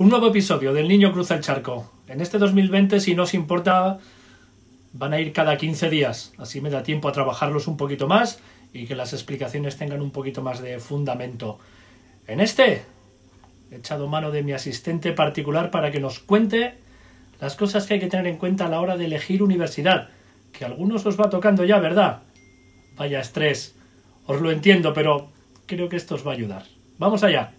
Un nuevo episodio del Niño Cruza el Charco. En este 2020, si no os importa, van a ir cada 15 días. Así me da tiempo a trabajarlos un poquito más y que las explicaciones tengan un poquito más de fundamento. En este, he echado mano de mi asistente particular para que nos cuente las cosas que hay que tener en cuenta a la hora de elegir universidad, que algunos os va tocando ya, ¿verdad? Vaya estrés. Os lo entiendo, pero creo que esto os va a ayudar. Vamos allá.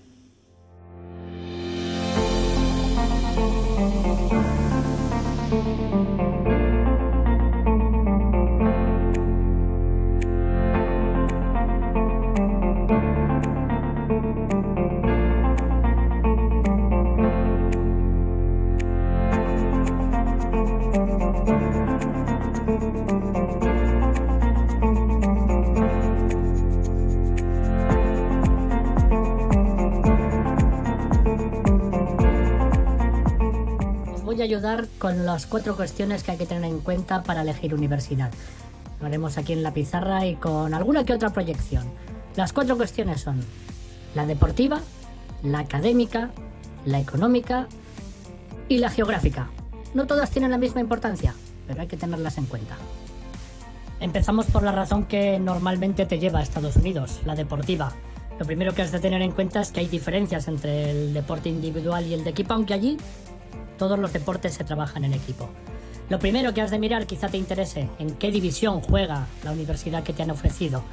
ayudar con las cuatro cuestiones que hay que tener en cuenta para elegir universidad. Lo haremos aquí en la pizarra y con alguna que otra proyección. Las cuatro cuestiones son la deportiva, la académica, la económica y la geográfica. No todas tienen la misma importancia, pero hay que tenerlas en cuenta. Empezamos por la razón que normalmente te lleva a Estados Unidos, la deportiva. Lo primero que has de tener en cuenta es que hay diferencias entre el deporte individual y el de equipo, aunque allí todos los deportes se trabajan en equipo. Lo primero que has de mirar quizá te interese, en qué división juega la universidad que te han ofrecido.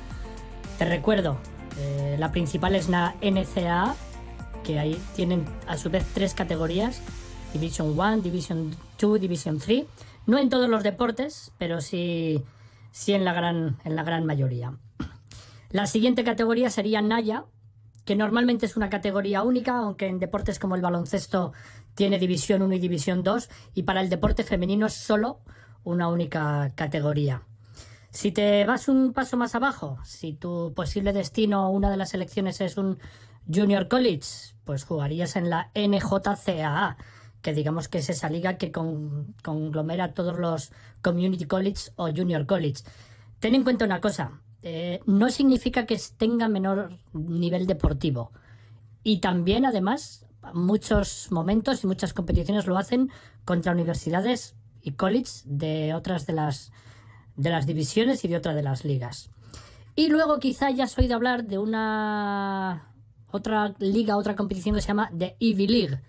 Te recuerdo, eh, la principal es la NCAA, que ahí tienen a su vez tres categorías, Division 1, Division 2, Division 3. No en todos los deportes, pero sí, sí en, la gran, en la gran mayoría. La siguiente categoría sería Naya, que normalmente es una categoría única, aunque en deportes como el baloncesto tiene División 1 y División 2, y para el deporte femenino es solo una única categoría. Si te vas un paso más abajo, si tu posible destino o una de las elecciones es un Junior College, pues jugarías en la NJCAA, que digamos que es esa liga que conglomera todos los Community College o Junior College. Ten en cuenta una cosa, eh, no significa que tenga menor nivel deportivo. Y también, además, muchos momentos y muchas competiciones lo hacen contra universidades y colleges de otras de las, de las divisiones y de otras de las ligas. Y luego quizá ya has oído hablar de una otra liga, otra competición que se llama The Ivy League.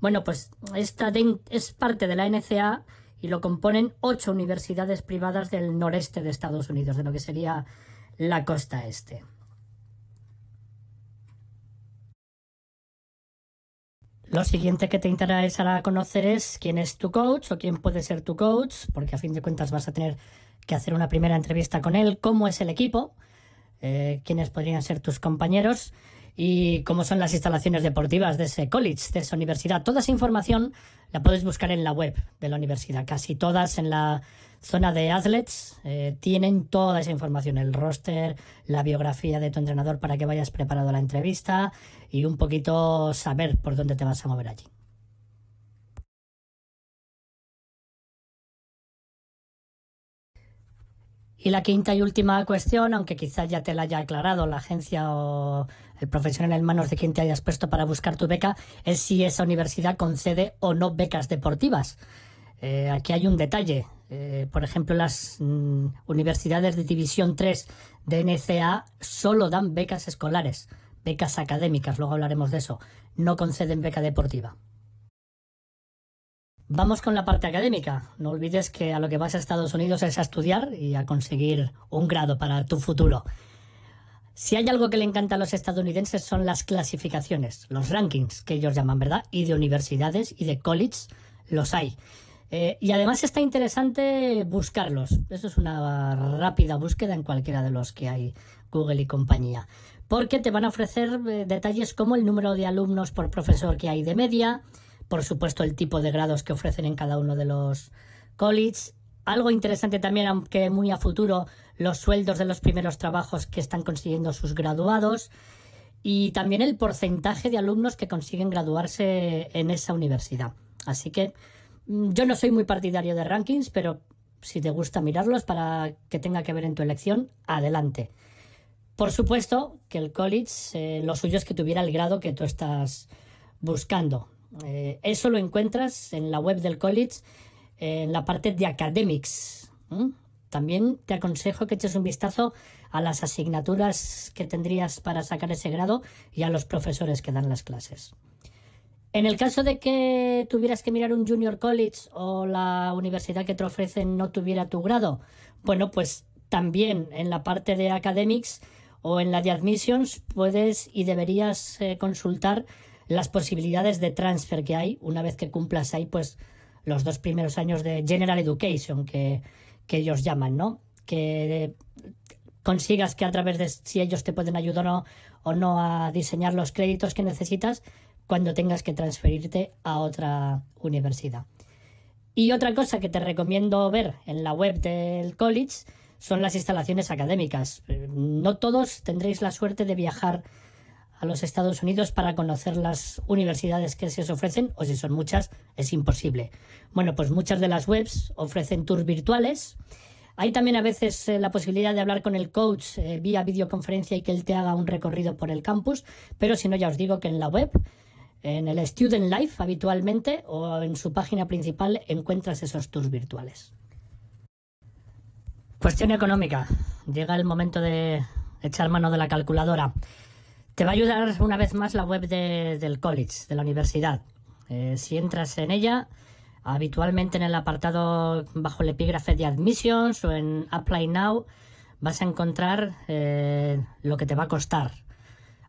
Bueno, pues esta es parte de la NCA y lo componen ocho universidades privadas del noreste de Estados Unidos, de lo que sería la costa este. Lo siguiente que te interesará conocer es quién es tu coach o quién puede ser tu coach, porque a fin de cuentas vas a tener que hacer una primera entrevista con él, cómo es el equipo, eh, quiénes podrían ser tus compañeros y cómo son las instalaciones deportivas de ese college, de esa universidad. Toda esa información la puedes buscar en la web de la universidad. Casi todas en la zona de athletes eh, tienen toda esa información, el roster, la biografía de tu entrenador para que vayas preparado a la entrevista y un poquito saber por dónde te vas a mover allí. Y la quinta y última cuestión, aunque quizás ya te la haya aclarado la agencia o el profesional en manos de quien te hayas puesto para buscar tu beca, es si esa universidad concede o no becas deportivas. Eh, aquí hay un detalle. Eh, por ejemplo, las mm, universidades de División 3 de NCA solo dan becas escolares, becas académicas, luego hablaremos de eso. No conceden beca deportiva. Vamos con la parte académica. No olvides que a lo que vas a Estados Unidos es a estudiar y a conseguir un grado para tu futuro. Si hay algo que le encanta a los estadounidenses son las clasificaciones, los rankings que ellos llaman, ¿verdad? Y de universidades y de colleges los hay. Eh, y además está interesante buscarlos. Eso es una rápida búsqueda en cualquiera de los que hay, Google y compañía. Porque te van a ofrecer eh, detalles como el número de alumnos por profesor que hay de media, por supuesto el tipo de grados que ofrecen en cada uno de los colleges. Algo interesante también, aunque muy a futuro, los sueldos de los primeros trabajos que están consiguiendo sus graduados y también el porcentaje de alumnos que consiguen graduarse en esa universidad. Así que mm, yo no soy muy partidario de rankings, pero si te gusta mirarlos para que tenga que ver en tu elección, adelante. Por supuesto que el college, eh, lo suyo es que tuviera el grado que tú estás buscando. Eh, eso lo encuentras en la web del college, en la parte de academics. También te aconsejo que eches un vistazo a las asignaturas que tendrías para sacar ese grado y a los profesores que dan las clases. En el caso de que tuvieras que mirar un junior college o la universidad que te ofrecen no tuviera tu grado, bueno, pues también en la parte de academics o en la de admissions puedes y deberías eh, consultar las posibilidades de transfer que hay una vez que cumplas ahí, pues, los dos primeros años de General Education, que, ellos llaman, ¿no? Que eh, consigas que a través de si ellos te pueden ayudar o no, o no a diseñar los créditos que necesitas cuando tengas que transferirte a otra universidad. Y otra cosa que te recomiendo ver en la web del college son las instalaciones académicas. No todos tendréis la suerte de viajar a los Estados Unidos para conocer las universidades que se os ofrecen, o si son muchas, es imposible. Bueno, pues muchas de las webs ofrecen tours virtuales. Hay también a veces eh, la posibilidad de hablar con el coach eh, vía videoconferencia y que él te haga un recorrido por el campus, pero si no, ya os digo que en la web, en el Student Life habitualmente o en su página principal encuentras esos tours virtuales. Cuestión económica. Llega el momento de echar mano de la calculadora. Te va a ayudar una vez más la web del college, de la universidad. Eh, si entras en ella, habitualmente en el apartado bajo el epígrafe de admissions o en Apply Now, vas a encontrar eh, lo que te va a costar.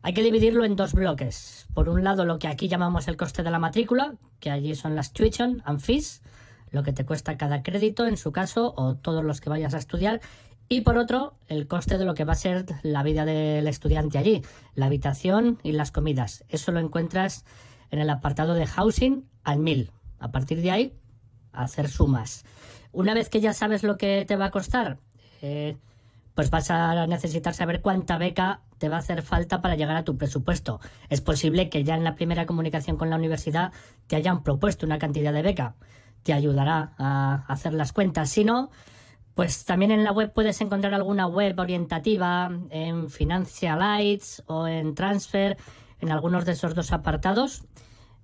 Hay que dividirlo en dos bloques. Por un lado, lo que aquí llamamos el coste de la matrícula, que allí son las tuition and fees, lo que te cuesta cada crédito en su caso o todos los que vayas a estudiar, y por otro, el coste de lo que va a ser la vida del estudiante allí, la habitación y las comidas. Eso lo encuentras en el apartado de Housing al mil. A partir de ahí, hacer sumas. Una vez que ya sabes lo que te va a costar, eh, pues vas a necesitar saber cuánta beca te va a hacer falta para llegar a tu presupuesto. Es posible que ya en la primera comunicación con la universidad te hayan propuesto una cantidad de beca. Te ayudará a hacer las cuentas. Si no, pues también en la web puedes encontrar alguna web orientativa en Lights o en Transfer, en algunos de esos dos apartados.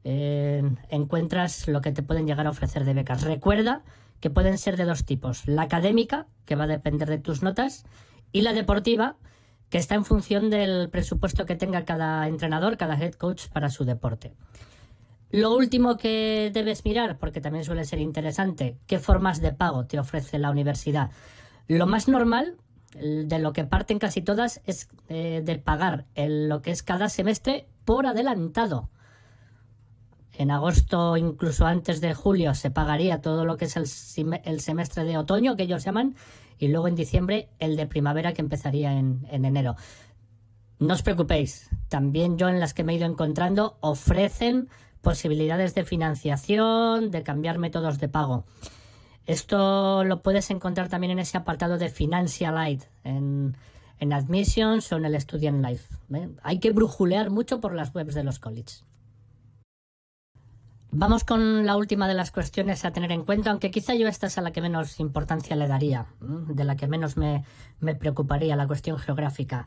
Eh, encuentras lo que te pueden llegar a ofrecer de becas. Recuerda que pueden ser de dos tipos, la académica, que va a depender de tus notas, y la deportiva, que está en función del presupuesto que tenga cada entrenador, cada head coach para su deporte. Lo último que debes mirar, porque también suele ser interesante, qué formas de pago te ofrece la universidad. Lo más normal, de lo que parten casi todas, es eh, de pagar lo que es cada semestre por adelantado. En agosto, incluso antes de julio, se pagaría todo lo que es el, semestre de otoño, que ellos llaman, y luego en diciembre el de primavera, que empezaría en enero. No os preocupéis, también yo en las que me he ido encontrando ofrecen posibilidades de financiación, de cambiar métodos de pago. Esto lo puedes encontrar también en ese apartado de Financialite, en, en Admissions o en el Student Life. ¿eh? Hay que brujulear mucho por las webs de los colleges. Vamos con la última de las cuestiones a tener en cuenta, aunque quizá yo esta es a la que menos importancia le daría, de la que menos me, me preocuparía, la cuestión geográfica.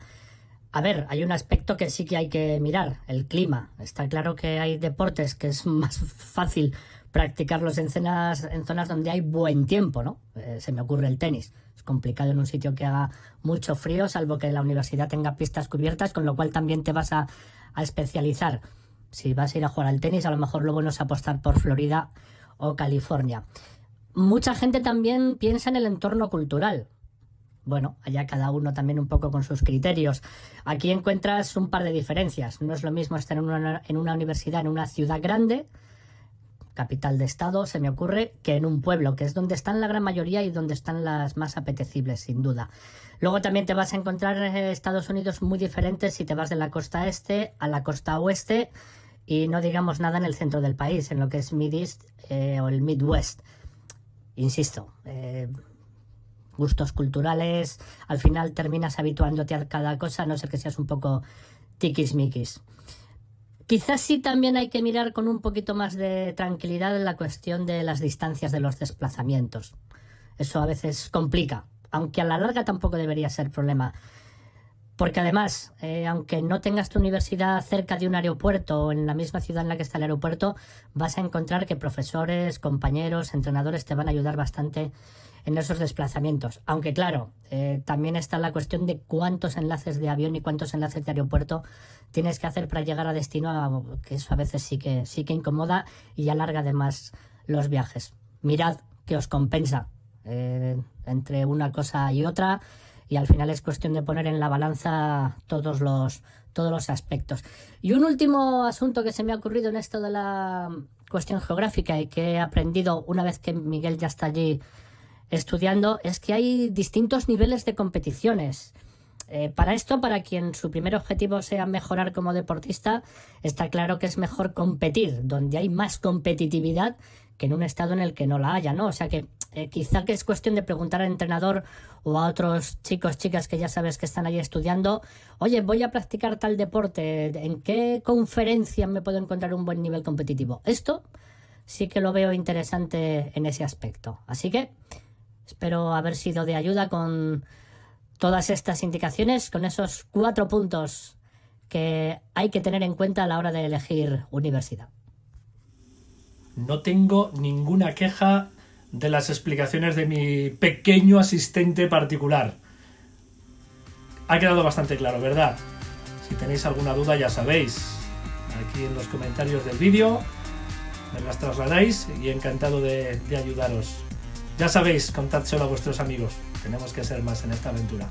A ver, hay un aspecto que sí que hay que mirar, el clima. Está claro que hay deportes que es más fácil practicarlos en, en zonas donde hay buen tiempo, ¿no? Eh, se me ocurre el tenis. Es complicado en un sitio que haga mucho frío, salvo que la universidad tenga pistas cubiertas, con lo cual también te vas a, a especializar. Si vas a ir a jugar al tenis, a lo mejor lo bueno es apostar por Florida o California. Mucha gente también piensa en el entorno cultural bueno, allá cada uno también un poco con sus criterios. Aquí encuentras un par de diferencias. No es lo mismo estar en una, universidad, en una ciudad grande, capital de estado, se me ocurre, que en un pueblo, que es donde están la gran mayoría y donde están las más apetecibles, sin duda. Luego también te vas a encontrar en Estados Unidos muy diferentes si te vas de la costa este a la costa oeste y no digamos nada en el centro del país, en lo que es Mid East eh, o el Midwest. Insisto, eh, gustos culturales, al final terminas habituándote a cada cosa, a no ser que seas un poco miquis Quizás sí también hay que mirar con un poquito más de tranquilidad la cuestión de las distancias de los desplazamientos. Eso a veces complica, aunque a la larga tampoco debería ser problema. Porque además, eh, aunque no tengas tu universidad cerca de un aeropuerto o en la misma ciudad en la que está el aeropuerto, vas a encontrar que profesores, compañeros, entrenadores te van a ayudar bastante en esos desplazamientos. Aunque claro, eh, también está la cuestión de cuántos enlaces de avión y cuántos enlaces de aeropuerto tienes que hacer para llegar a destino, que eso a veces sí que, sí que incomoda y alarga además los viajes. Mirad que os compensa eh, entre una cosa y otra y al final es cuestión de poner en la balanza todos los, todos los aspectos. Y un último asunto que se me ha ocurrido en esto de la cuestión geográfica y que he aprendido una vez que Miguel ya está allí estudiando es que hay distintos niveles de competiciones. Eh, para esto, para quien su primer objetivo sea mejorar como deportista, está claro que es mejor competir, donde hay más competitividad que en un estado en el que no la haya, ¿no? O sea que eh, quizá que es cuestión de preguntar al entrenador o a otros chicos, chicas que ya sabes que están ahí estudiando, oye, voy a practicar tal deporte, ¿en qué conferencia me puedo encontrar un buen nivel competitivo? Esto sí que lo veo interesante en ese aspecto. Así que espero haber sido de ayuda con todas estas indicaciones, con esos cuatro puntos que hay que tener en cuenta a la hora de elegir universidad. No tengo ninguna queja de las explicaciones de mi pequeño asistente particular. Ha quedado bastante claro, ¿verdad? Si tenéis alguna duda ya sabéis, aquí en los comentarios del vídeo me las trasladáis y encantado de, ayudaros. Ya sabéis, contad solo a vuestros amigos, tenemos que ser más en esta aventura.